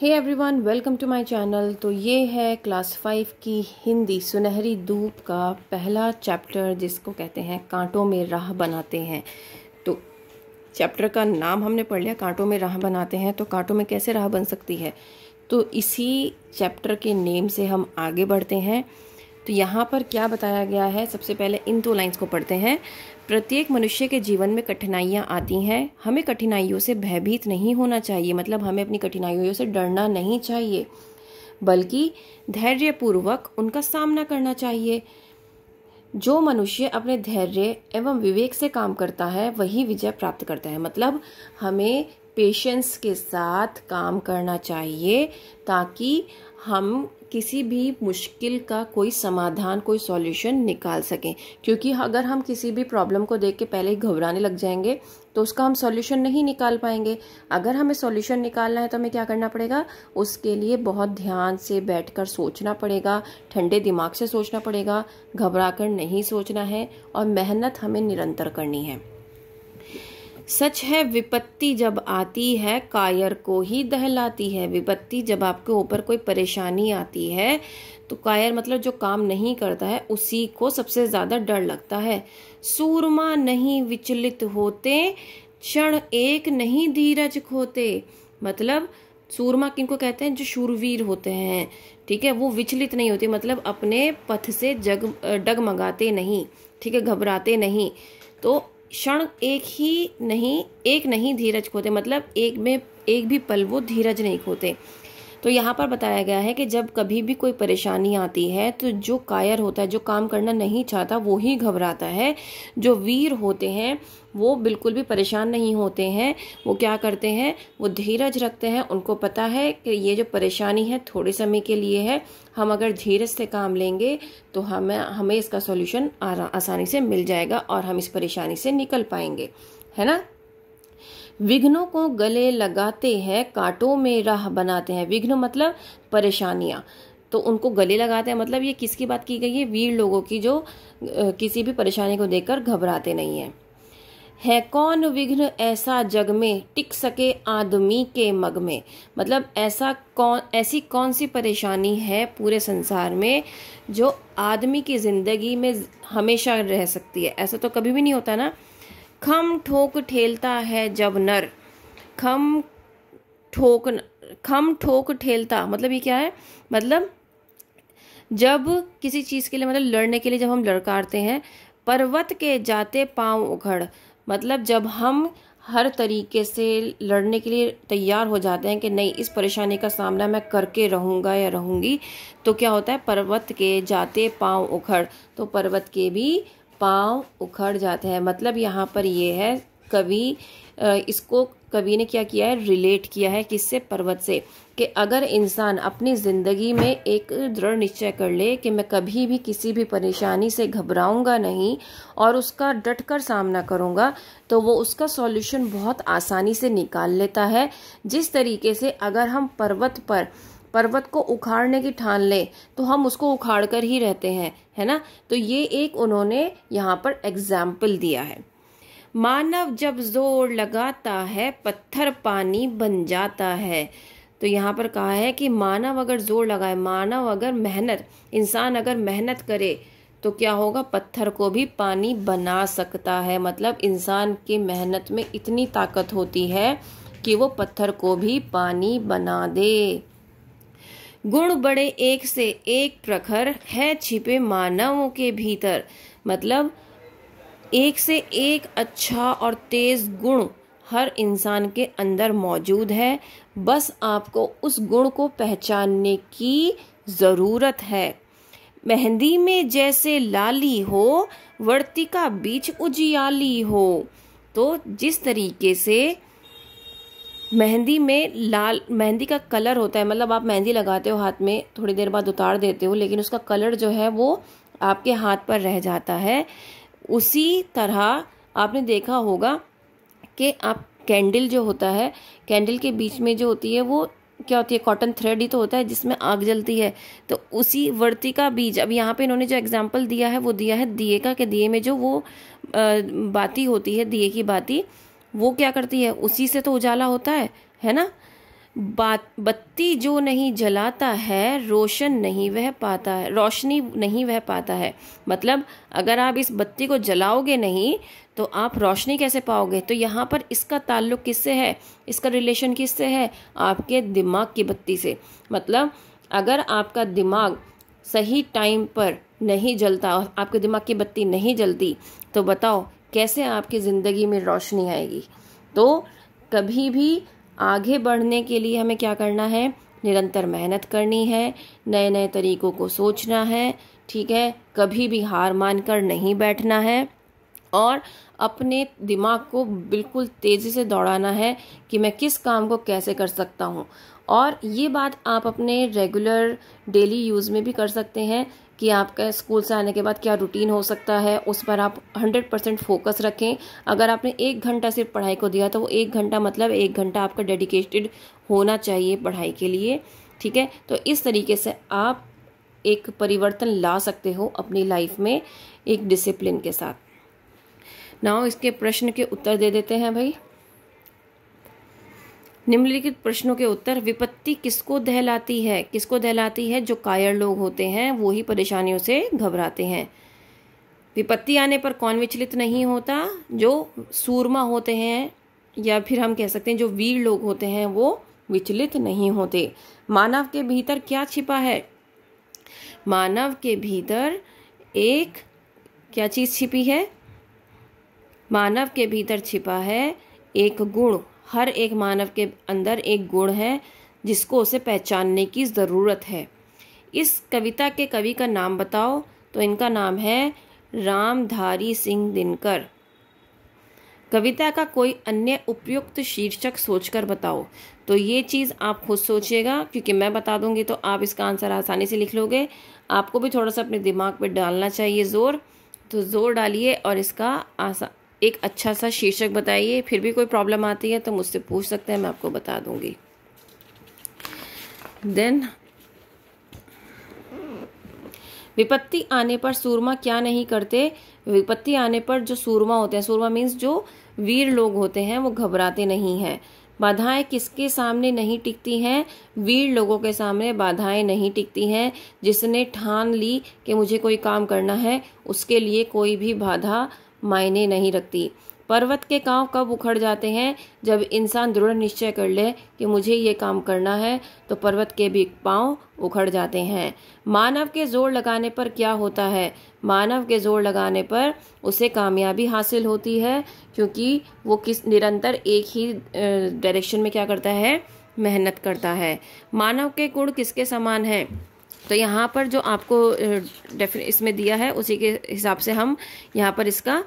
hey everyone welcome to my channel तो ये है क्लास फाइव की हिंदी सुनहरी धूप का पहला चैप्टर जिसको कहते हैं कांटों में राह बनाते हैं तो चैप्टर का नाम हमने पढ़ लिया कांटों में राह बनाते हैं तो कांटों में कैसे राह बन सकती है तो इसी चैप्टर के नेम से हम आगे बढ़ते हैं तो यहाँ पर क्या बताया गया है सबसे पहले इन दो लाइन्स को पढ़ते हैं प्रत्येक मनुष्य के जीवन में कठिनाइयाँ आती हैं हमें कठिनाइयों से भयभीत नहीं होना चाहिए मतलब हमें अपनी कठिनाइयों से डरना नहीं चाहिए बल्कि धैर्यपूर्वक उनका सामना करना चाहिए जो मनुष्य अपने धैर्य एवं विवेक से काम करता है वही विजय प्राप्त करता है मतलब हमें पेशेंस के साथ काम करना चाहिए ताकि हम किसी भी मुश्किल का कोई समाधान कोई सॉल्यूशन निकाल सकें क्योंकि अगर हम किसी भी प्रॉब्लम को देख के पहले ही घबराने लग जाएंगे तो उसका हम सॉल्यूशन नहीं निकाल पाएंगे अगर हमें सॉल्यूशन निकालना है तो हमें क्या करना पड़ेगा उसके लिए बहुत ध्यान से बैठकर सोचना पड़ेगा ठंडे दिमाग से सोचना पड़ेगा घबरा कर नहीं सोचना है और मेहनत हमें निरंतर करनी है सच है विपत्ति जब आती है कायर को ही दहलाती है विपत्ति जब आपके ऊपर कोई परेशानी आती है तो कायर मतलब जो काम नहीं करता है उसी को सबसे ज़्यादा डर लगता है सूरमा नहीं विचलित होते क्षण एक नहीं धीरज खोते मतलब सूरमा किनको कहते हैं जो शूरवीर होते हैं ठीक है वो विचलित नहीं होते मतलब अपने पथ से जग डगमगाते नहीं ठीक है घबराते नहीं तो क्षण एक ही नहीं एक नहीं धीरज खोते मतलब एक में एक भी पल वो धीरज नहीं खोते तो यहाँ पर बताया गया है कि जब कभी भी कोई परेशानी आती है तो जो कायर होता है जो काम करना नहीं चाहता वो ही घबराता है जो वीर होते हैं वो बिल्कुल भी परेशान नहीं होते हैं वो क्या करते हैं वो धीरज रखते हैं उनको पता है कि ये जो परेशानी है थोड़े समय के लिए है हम अगर धीरज से काम लेंगे तो हमें हमें इसका सॉल्यूशन आसानी से मिल जाएगा और हम इस परेशानी से निकल पाएंगे है ना विघ्नों को गले लगाते हैं कांटों में राह बनाते हैं विघ्न मतलब परेशानियां तो उनको गले लगाते हैं मतलब ये किसकी बात की गई है वीर लोगों की जो किसी भी परेशानी को देखकर घबराते नहीं है है कौन विघ्न ऐसा जग में टिक सके आदमी के मग में मतलब ऐसा कौन ऐसी कौन सी परेशानी है पूरे संसार में जो आदमी की ज़िंदगी में हमेशा रह सकती है ऐसा तो कभी भी नहीं होता ना खम ठोक ठेलता है जब नर खम ठोक खम ठोक ठेलता मतलब ये क्या है मतलब जब किसी चीज़ के लिए मतलब लड़ने के लिए जब हम लड़कारते हैं पर्वत के जाते पांव उखड़ मतलब जब हम हर तरीके से लड़ने के लिए तैयार हो जाते हैं कि नहीं इस परेशानी का सामना मैं करके रहूँगा या रहूँगी तो क्या होता है पर्वत के जाते पांव उखड़ तो पर्वत के भी पाँव उखड़ जाते हैं मतलब यहाँ पर ये है कवि इसको कवि ने क्या किया है रिलेट किया है किससे पर्वत से कि अगर इंसान अपनी ज़िंदगी में एक दृढ़ निश्चय कर ले कि मैं कभी भी किसी भी परेशानी से घबराऊंगा नहीं और उसका डट कर सामना करूंगा तो वो उसका सॉल्यूशन बहुत आसानी से निकाल लेता है जिस तरीके से अगर हम पर्वत पर पर्वत को उखाड़ने की ठान ले तो हम उसको उखाड़ कर ही रहते हैं है ना तो ये एक उन्होंने यहाँ पर एग्जाम्पल दिया है मानव जब जोर लगाता है पत्थर पानी बन जाता है तो यहाँ पर कहा है कि मानव अगर जोर लगाए मानव अगर मेहनत इंसान अगर मेहनत करे तो क्या होगा पत्थर को भी पानी बना सकता है मतलब इंसान की मेहनत में इतनी ताकत होती है कि वो पत्थर को भी पानी बना दे गुण बड़े एक से एक प्रखर है छिपे मानवों के भीतर मतलब एक से एक अच्छा और तेज गुण हर इंसान के अंदर मौजूद है बस आपको उस गुण को पहचानने की ज़रूरत है मेहंदी में जैसे लाली हो वर्तिका बीच उजियाली हो तो जिस तरीके से मेहंदी में लाल मेहंदी का कलर होता है मतलब आप मेहंदी लगाते हो हाथ में थोड़ी देर बाद उतार देते हो लेकिन उसका कलर जो है वो आपके हाथ पर रह जाता है उसी तरह आपने देखा होगा कि आप कैंडल जो होता है कैंडल के बीच में जो होती है वो क्या होती है कॉटन थ्रेड ही तो होता है जिसमें आग जलती है तो उसी वर्ती का बीज अब यहाँ पे इन्होंने जो एग्जांपल दिया है वो दिया है दिए का के दिए में जो वो बाती होती है दिए की बाती वो क्या करती है उसी से तो उजाला होता है है ना बात बत्ती जो नहीं जलाता है रोशन नहीं वह पाता है रोशनी नहीं वह पाता है मतलब अगर आप इस बत्ती को जलाओगे नहीं तो आप रोशनी कैसे पाओगे तो यहाँ पर इसका ताल्लुक किससे है इसका रिलेशन किससे है आपके दिमाग की बत्ती से मतलब अगर आपका दिमाग सही टाइम पर नहीं जलता और आपके दिमाग की बत्ती नहीं जलती तो बताओ कैसे आपकी ज़िंदगी में रोशनी आएगी तो कभी भी आगे बढ़ने के लिए हमें क्या करना है निरंतर मेहनत करनी है नए नए तरीकों को सोचना है ठीक है कभी भी हार मान कर नहीं बैठना है और अपने दिमाग को बिल्कुल तेज़ी से दौड़ाना है कि मैं किस काम को कैसे कर सकता हूँ और ये बात आप अपने रेगुलर डेली यूज़ में भी कर सकते हैं कि आपका स्कूल से आने के बाद क्या रूटीन हो सकता है उस पर आप 100 परसेंट फोकस रखें अगर आपने एक घंटा सिर्फ पढ़ाई को दिया तो वो एक घंटा मतलब एक घंटा आपका डेडिकेटेड होना चाहिए पढ़ाई के लिए ठीक है तो इस तरीके से आप एक परिवर्तन ला सकते हो अपनी लाइफ में एक डिसिप्लिन के साथ नाउ इसके प्रश्न के उत्तर दे देते हैं भाई निम्नलिखित प्रश्नों के उत्तर विपत्ति किसको दहलाती है किसको दहलाती है जो कायर लोग होते हैं वो ही परेशानियों से घबराते हैं विपत्ति आने पर कौन विचलित नहीं होता जो सूरमा होते हैं या फिर हम कह सकते हैं जो वीर लोग होते हैं वो विचलित नहीं होते मानव के भीतर क्या छिपा है मानव के भीतर एक क्या चीज़ छिपी है मानव के भीतर छिपा है एक गुण हर एक मानव के अंदर एक गुण है जिसको उसे पहचानने की ज़रूरत है इस कविता के कवि का नाम बताओ तो इनका नाम है रामधारी सिंह दिनकर कविता का कोई अन्य उपयुक्त शीर्षक सोचकर बताओ तो ये चीज़ आप खुद सोचिएगा क्योंकि मैं बता दूंगी तो आप इसका आंसर आसानी से लिख लोगे आपको भी थोड़ा सा अपने दिमाग पर डालना चाहिए ज़ोर तो ज़ोर डालिए और इसका आसा एक अच्छा सा शीर्षक बताइए फिर भी कोई प्रॉब्लम आती है तो मुझसे पूछ सकते हैं मैं आपको बता दूंगी देन विपत्ति आने पर सूरमा क्या नहीं करते विपत्ति आने पर जो सूरमा होते हैं सूरमा मीन्स जो वीर लोग होते हैं वो घबराते नहीं हैं बाधाएं किसके सामने नहीं टिकती हैं वीर लोगों के सामने बाधाएं नहीं टिकती हैं जिसने ठान ली कि मुझे कोई काम करना है उसके लिए कोई भी बाधा मायने नहीं रखती पर्वत के गांव कब उखड़ जाते हैं जब इंसान दृढ़ निश्चय कर ले कि मुझे ये काम करना है तो पर्वत के भी पांव उखड़ जाते हैं मानव के जोर लगाने पर क्या होता है मानव के जोर लगाने पर उसे कामयाबी हासिल होती है क्योंकि वो किस निरंतर एक ही डायरेक्शन में क्या करता है मेहनत करता है मानव के गुण किसके समान हैं तो यहाँ पर जो आपको इसमें दिया है उसी के हिसाब से हम यहाँ पर इसका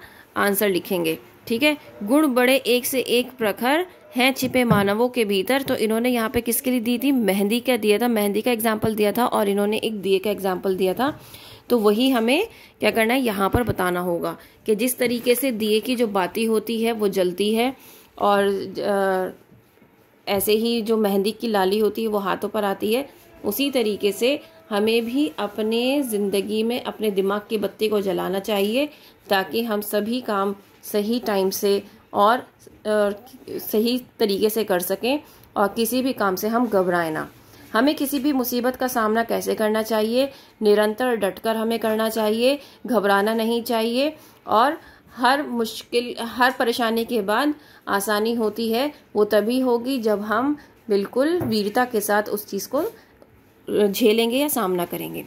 आंसर लिखेंगे ठीक है गुण बड़े एक से एक प्रखर हैं छिपे मानवों के भीतर तो इन्होंने यहाँ पे किसके लिए दी थी मेहंदी का दिया था मेहंदी का एग्जाम्पल दिया था और इन्होंने एक दिए का एग्जाम्पल दिया था तो वही हमें क्या करना है यहाँ पर बताना होगा कि जिस तरीके से दिए की जो बाती होती है वो जलती है और ऐसे ही जो मेहंदी की लाली होती है वो हाथों पर आती है उसी तरीके से हमें भी अपने ज़िंदगी में अपने दिमाग की बत्ती को जलाना चाहिए ताकि हम सभी काम सही टाइम से और सही तरीके से कर सकें और किसी भी काम से हम घबराएं ना हमें किसी भी मुसीबत का सामना कैसे करना चाहिए निरंतर डटकर हमें करना चाहिए घबराना नहीं चाहिए और हर मुश्किल हर परेशानी के बाद आसानी होती है वो तभी होगी जब हम बिल्कुल वीरता के साथ उस चीज़ को झेलेंगे या सामना करेंगे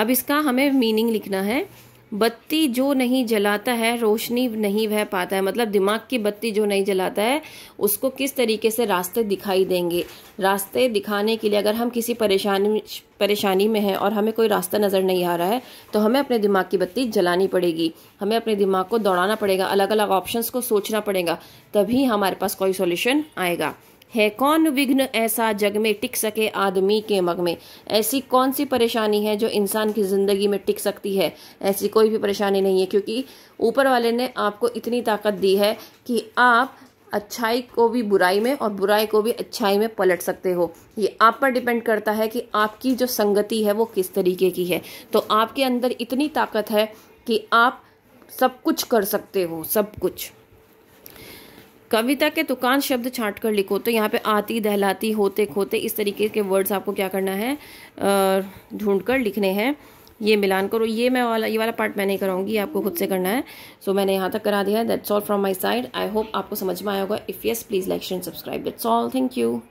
अब इसका हमें मीनिंग लिखना है बत्ती जो नहीं जलाता है रोशनी नहीं वह पाता है मतलब दिमाग की बत्ती जो नहीं जलाता है उसको किस तरीके से रास्ते दिखाई देंगे रास्ते दिखाने के लिए अगर हम किसी परेशानी परेशानी में हैं और हमें कोई रास्ता नज़र नहीं आ रहा है तो हमें अपने दिमाग की बत्ती जलानी पड़ेगी हमें अपने दिमाग को दौड़ाना पड़ेगा अलग अलग ऑप्शंस को सोचना पड़ेगा तभी हमारे पास कोई सोल्यूशन आएगा है कौन विघ्न ऐसा जग में टिक सके आदमी के मग में ऐसी कौन सी परेशानी है जो इंसान की ज़िंदगी में टिक सकती है ऐसी कोई भी परेशानी नहीं है क्योंकि ऊपर वाले ने आपको इतनी ताकत दी है कि आप अच्छाई को भी बुराई में और बुराई को भी अच्छाई में पलट सकते हो ये आप पर डिपेंड करता है कि आपकी जो संगति है वो किस तरीके की है तो आपके अंदर इतनी ताकत है कि आप सब कुछ कर सकते हो सब कुछ कविता के तुकान शब्द छाट कर लिखो तो यहाँ पे आती दहलाती होते खोते इस तरीके के वर्ड्स आपको क्या करना है ढूंढ कर लिखने हैं ये मिलान करो ये मैं वाला ये वाला पार्ट मैं नहीं कराऊंगी आपको खुद से करना है सो so, मैंने यहाँ तक करा दिया है that's all from my side I hope आपको समझ में आया होगा if yes please like and subscribe that's all thank you